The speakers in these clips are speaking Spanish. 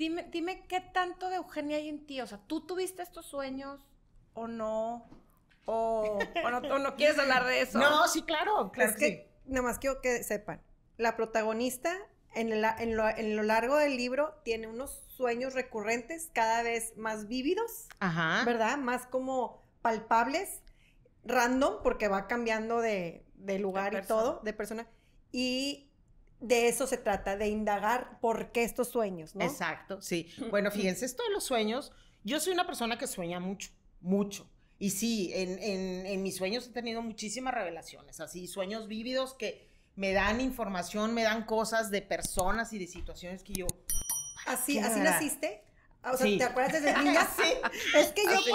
Dime, qué tanto de Eugenia hay en ti. O sea, ¿tú tuviste estos sueños o no? ¿O, o, no, quieres hablar de eso? No, sí, claro. es que, nada más quiero que sepan. La protagonista en, lo, largo del libro tiene unos sueños recurrentes cada vez más vívidos, ¿verdad? Más como palpables, random, porque va cambiando de, lugar y todo, de persona. Y de eso se trata, de indagar por qué estos sueños, ¿no? Exacto, sí. Bueno, fíjense, esto de los sueños, yo soy una persona que sueña mucho, mucho. Y sí, en, mis sueños he tenido muchísimas revelaciones, así, sueños vívidos que me dan información, me dan cosas de personas y de situaciones que yo... ¿Así, ¿así naciste? O sea, ¿te acuerdas desde niña? sí. Es que yo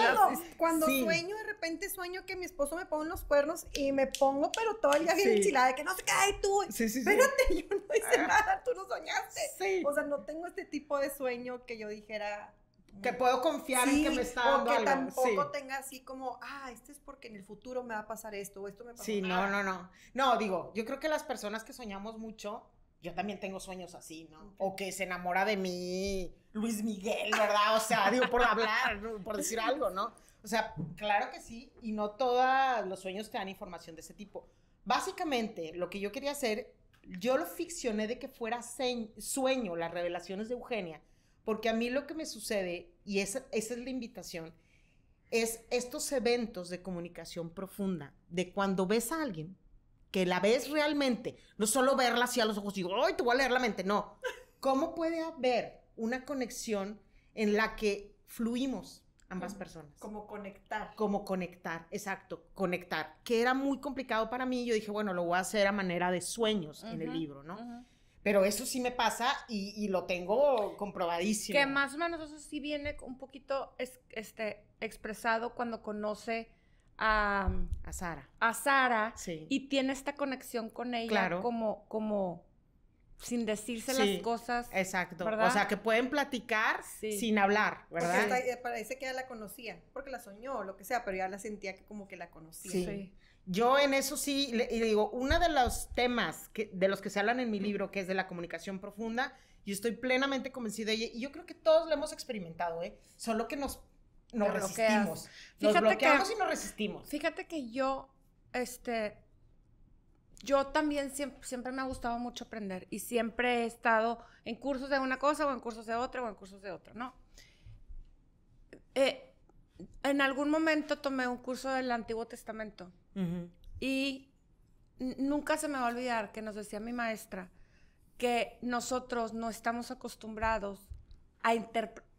cuando, sueño, de repente sueño que mi esposo me pone los cuernos y me pongo, pero todo el día bien enchilada, de que no se cae tú. Espérate, yo dice, ah. tú no soñaste. O sea, no tengo este tipo de sueño que yo dijera, mm, que puedo confiar en que me está dando o que tampoco tenga así como, ah, este es porque en el futuro me va a pasar esto o esto me va a pasar. Sí, no, no, no. No, digo, yo creo que las personas que soñamos mucho, yo también tengo sueños así, ¿no? O que se enamora de mí Luis Miguel, ¿verdad? O sea, digo, por hablar, por decir algo, ¿no? O sea, claro que sí, y no todos los sueños te dan información de ese tipo. Básicamente, lo que yo quería hacer yo lo ficcioné de que fuera sueño las revelaciones de Eugenia, porque a mí lo que me sucede, y esa, es la invitación, es estos eventos de comunicación profunda, de cuando ves a alguien, que la ves realmente, no solo verla hacia los ojos y digo, ¡ay, te voy a leer la mente! No. ¿Cómo puede haber una conexión en la que fluimos? ambas personas. Como conectar. Como conectar, exacto, conectar, que era muy complicado para mí. Yo dije, bueno, lo voy a hacer a manera de sueños en el libro, ¿no? Pero eso sí me pasa y, lo tengo comprobadísimo. Que más o menos eso sí viene un poquito este, expresado cuando conoce a, a Sara. A Sara. Sí. Y tiene esta conexión con ella claro. como, como sin decirse las cosas. Exacto. O sea, que pueden platicar sin hablar, ¿verdad? parece que ya la conocía, porque la soñó o lo que sea, pero ya la sentía que como que la conocía. Sí. Yo en eso sí, y digo, uno de los temas que, de los que se hablan en mi libro, que es de la comunicación profunda, yo estoy plenamente convencida de y yo creo que todos lo hemos experimentado, ¿eh? Solo que nos, nos resistimos. Nos bloqueamos y nos resistimos. Fíjate que yo, este, yo también siempre, me ha gustado mucho aprender y siempre he estado en cursos de una cosa o en cursos de otra o en cursos de otra, ¿no? Eh, en algún momento tomé un curso del Antiguo Testamento y nunca se me va a olvidar que nos decía mi maestra que nosotros no estamos acostumbrados a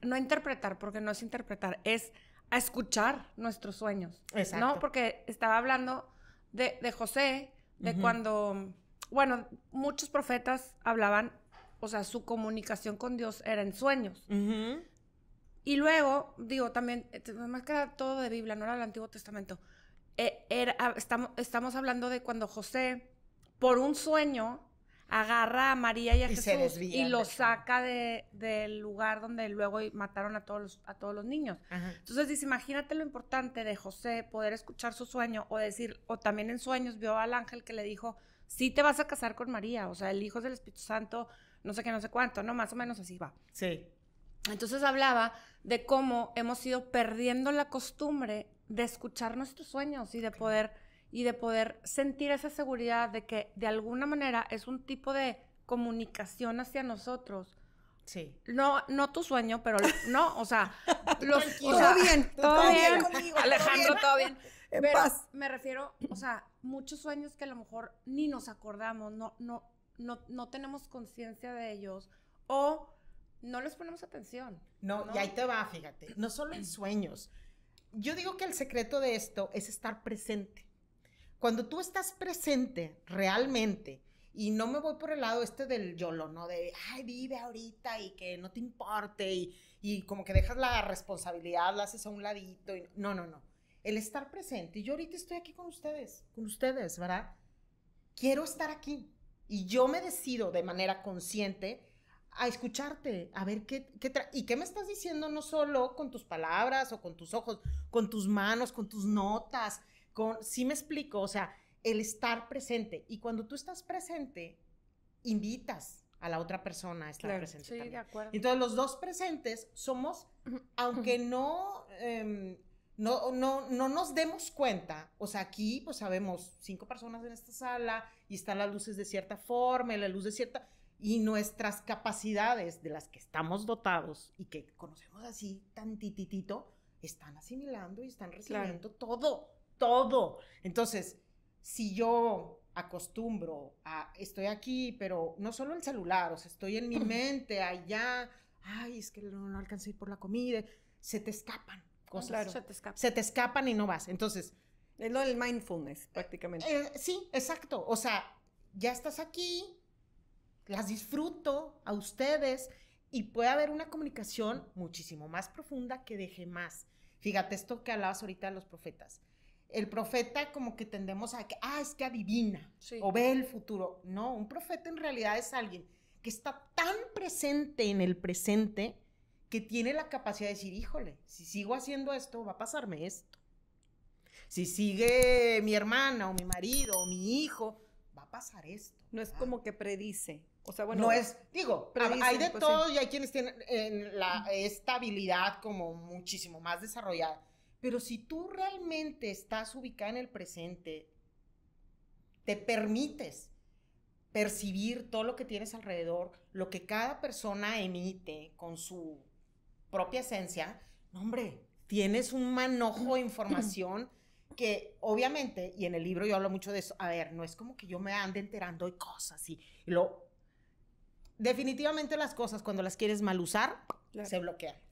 no a interpretar, porque no es interpretar, es a escuchar nuestros sueños. Exacto. ¿No? Porque estaba hablando de, de José, de cuando, bueno, muchos profetas hablaban, o sea, su comunicación con Dios era en sueños. Y luego, digo, también, este, más que era todo de Biblia, no era el Antiguo Testamento. E, era, ah, estamos hablando de cuando José, por un sueño, agarra a María y a Jesús y lo saca de, del lugar donde luego mataron a todos los, a todos los niños. Entonces dice, imagínate lo importante de José poder escuchar su sueño o decir, o también en sueños vio al ángel que le dijo, sí te vas a casar con María, o sea, el hijo del Espíritu Santo, no sé qué, no sé cuánto, ¿no? Más o menos así va. Sí. Entonces hablaba de cómo hemos ido perdiendo la costumbre de escuchar nuestros sueños y de poder y de poder sentir esa seguridad de que de alguna manera es un tipo de comunicación hacia nosotros. Sí. No, no tu sueño, pero no, o sea, todo bien, todo, bien, Alejandro, todo bien. pero me refiero, o sea, muchos sueños que a lo mejor ni nos acordamos, no, no, no, tenemos conciencia de ellos o no les ponemos atención. no, y ahí te va, fíjate, no solo en sueños. Yo digo que el secreto de esto es estar presente. Cuando tú estás presente realmente, y no me voy por el lado este del YOLO, ¿no? De, ay, vive ahorita y que no te importe y, como que dejas la responsabilidad, la haces a un ladito. Y, no, no, no. El estar presente. Y yo ahorita estoy aquí con ustedes, con ustedes, ¿verdad? Quiero estar aquí. Y yo me decido de manera consciente a escucharte, a ver qué, qué y qué me estás diciendo no solo con tus palabras o con tus ojos, con tus manos, con tus notas, con, sí me explico, o sea, el estar presente. Y cuando tú estás presente, invitas a la otra persona a estar presente. Sí, de acuerdo. Entonces, los dos presentes somos, aunque no, em, no, no, no nos demos cuenta, o sea, aquí pues sabemos cinco personas en esta sala y están las luces de cierta forma y la luz de cierta, y nuestras capacidades de las que estamos dotados y que conocemos así tantititito, están asimilando y están recibiendo todo todo. Entonces, si yo acostumbro a, estoy aquí, pero no solo el celular, o sea, estoy en mi mm. mente, allá, ay, es que no, alcancé a ir por la comida, se te escapan ah, cosas. Claro. Se te escapan. y no vas. Entonces. Es lo del mindfulness, prácticamente. Eh, sí, exacto. O sea, ya estás aquí, las disfruto a ustedes y puede haber una comunicación muchísimo más profunda que deje más. Fíjate esto que hablabas ahorita de los profetas el profeta como que tendemos a que, ah, es que adivina o ve el futuro. No, un profeta en realidad es alguien que está tan presente en el presente que tiene la capacidad de decir, híjole, si sigo haciendo esto, va a pasarme esto. Si sigue mi hermana o mi marido o mi hijo, va a pasar esto. No es como que predice. O sea, bueno, no es, digo, hay de todos pues todo y hay quienes tienen la, estabilidad como muchísimo más desarrollada pero si tú realmente estás ubicada en el presente, te permites percibir todo lo que tienes alrededor, lo que cada persona emite con su propia esencia, hombre, tienes un manojo de información que obviamente, y en el libro yo hablo mucho de eso, a ver, no es como que yo me ande enterando de cosas y, lo... Definitivamente las cosas cuando las quieres mal usar, se bloquean.